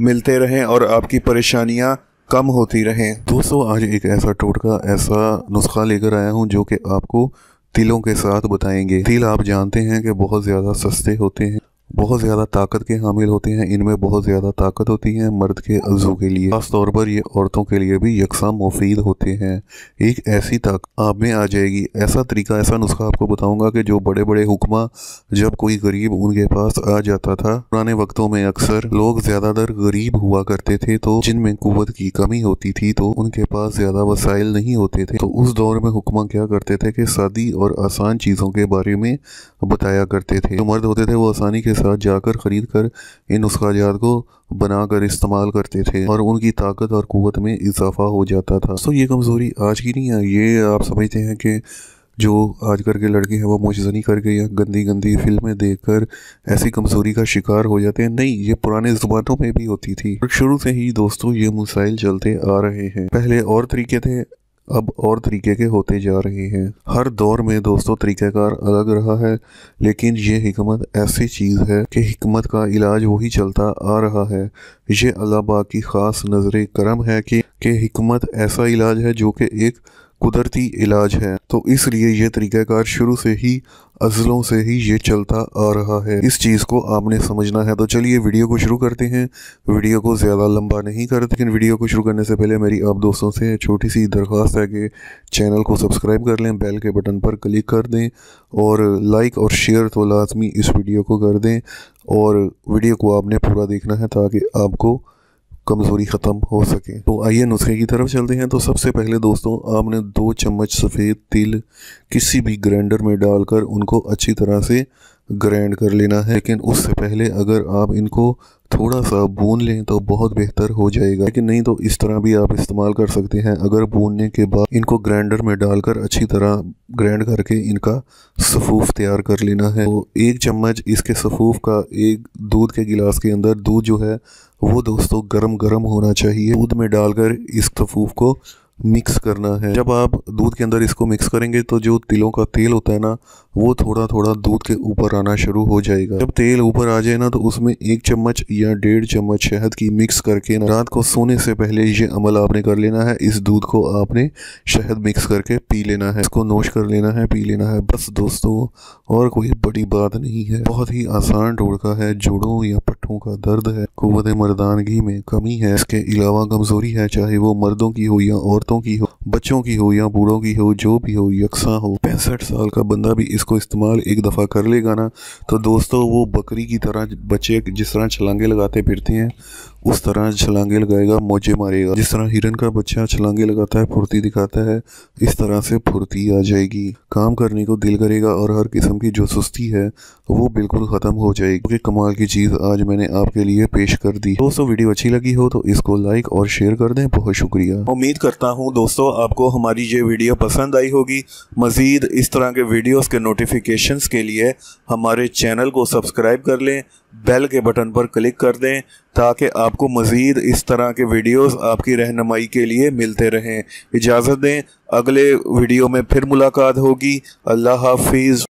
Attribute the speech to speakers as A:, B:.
A: मिलते रहें और आपकी परेशानियाँ कम होती रहें दोस्तों आज एक ऐसा टोटका ऐसा नुस्खा लेकर आया हूँ जो कि आपको तिलों के साथ बताएंगे तिल आप जानते हैं कि बहुत ज़्यादा सस्ते होते हैं बहुत ज़्यादा ताकत के हामिल होते हैं इनमें बहुत ज़्यादा ताकत होती है मर्द के अज्जू के लिए खासतौर पर ये औरतों के लिए भी यकसा मुफीद होते हैं एक ऐसी ताकत आप में आ जाएगी ऐसा तरीका ऐसा नुस्खा आपको बताऊंगा कि जो बड़े बड़े हुक्मा जब कोई गरीब उनके पास आ जाता था पुराने वक्तों में अक्सर लोग ज़्यादातर गरीब हुआ करते थे तो जिनमें कुत की कमी होती थी तो उनके पास ज़्यादा वसाइल नहीं होते थे तो उस दौर में हुक्मा क्या करते थे कि सादी और आसान चीज़ों के बारे में बताया करते थे जो मर्द होते थे वो आसानी के साथ जाकर ख़रीद कर इन उसकाजात को बनाकर इस्तेमाल करते थे और उनकी ताकत और कुत में इजाफा हो जाता था तो ये कमज़ोरी आज की नहीं है ये आप समझते हैं कि जो आजकल के लड़के हैं वो मोजनी करके या गंदी गंदी फिल्में देखकर ऐसी कमज़ोरी का शिकार हो जाते हैं नहीं ये पुराने ज़ुबानों में भी होती थी शुरू से ही दोस्तों ये मसाइल चलते आ रहे हैं पहले और तरीके थे अब और तरीके के होते जा रहे हैं हर दौर में दोस्तों तरीक़ाकार अलग रहा है लेकिन ये हमत ऐसी चीज़ है कि हमत का इलाज वही चलता आ रहा है ये अल्लाह की ख़ास नज़र करम है कि कि हमत ऐसा इलाज है जो कि एक कुदरती इलाज है तो इसलिए ये तरीक़ाकार शुरू से ही अजलों से ही ये चलता आ रहा है इस चीज़ को आपने समझना है तो चलिए वीडियो को शुरू करते हैं वीडियो को ज़्यादा लंबा नहीं करते लेकिन वीडियो को शुरू करने से पहले मेरी आप दोस्तों से छोटी सी दरख्वास्त है कि चैनल को सब्सक्राइब कर लें बेल के बटन पर क्लिक कर दें और लाइक और शेयर तो लाजमी इस वीडियो को कर दें और वीडियो को आपने पूरा देखना है ताकि आपको कमज़ोरी ख़त्म हो सके तो आइए नुस्खे की तरफ चलते हैं तो सबसे पहले दोस्तों आपने दो चम्मच सफ़ेद तिल किसी भी ग्राइंडर में डालकर उनको अच्छी तरह से ग्रैंड कर लेना है लेकिन उससे पहले अगर आप इनको थोड़ा सा भून लें तो बहुत बेहतर हो जाएगा लेकिन नहीं तो इस तरह भी आप इस्तेमाल कर सकते हैं अगर भूनने के बाद इनको ग्राइंडर में डालकर अच्छी तरह ग्राइंड करके इनका सफ़ूफ तैयार कर लेना है तो एक चम्मच इसके सफ़ूफ का एक दूध के गिलास के अंदर दूध जो है वो दोस्तों गर्म गर्म होना चाहिए दूध में डालकर इस सफ़ूफ को मिक्स करना है जब आप दूध के अंदर इसको मिक्स करेंगे तो जो तिलों का तेल होता है ना वो थोड़ा थोड़ा दूध के ऊपर आना शुरू हो जाएगा जब तेल ऊपर आ जाए ना तो उसमें एक चम्मच या डेढ़ चम्मच शहद की मिक्स करके रात को सोने से पहले ये अमल आपने कर लेना है इस दूध को आपने शहद मिक्स करके पी लेना है इसको नोश कर लेना है पी लेना है बस दोस्तों और कोई बड़ी बात नहीं है बहुत ही आसान टोड़का है जोड़ों या आँखों का दर्द है कुत मर्दानगी में कमी है इसके अलावा कमज़ोरी है चाहे वो मर्दों की हो या औरतों की हो बच्चों की हो या बूढ़ों की हो जो भी हो यकसा हो पैंसठ साल का बंदा भी इसको इस्तेमाल एक दफ़ा कर लेगा ना तो दोस्तों वो बकरी की तरह बच्चे जिस तरह छलांगे लगाते फिरते हैं उस तरह छलांगे लगाएगा मोजे मारेगा जिस तरह हिरन का बच्चा छलांगे लगाता है फुर्ती दिखाता है इस तरह से फुर्ती आ जाएगी काम करने को दिल करेगा और हर किस्म की जो सुस्ती है वो बिल्कुल ख़त्म हो जाएगी क्योंकि कमाल की चीज़ आज मैंने आपके लिए पेश कर दी दोस्तों वीडियो अच्छी लगी हो तो इसको लाइक और शेयर कर दें बहुत शुक्रिया उम्मीद करता हूँ दोस्तों आपको हमारी ये वीडियो पसंद आई होगी मज़ीद इस तरह के वीडियोस के नोटिफिकेशंस के लिए हमारे चैनल को सब्सक्राइब कर लें बेल के बटन पर क्लिक कर दें ताकि आपको मज़ीद इस तरह के वीडियोस आपकी रहनमाई के लिए मिलते रहें इजाज़त दें अगले वीडियो में फिर मुलाकात होगी अल्लाह हाफिज़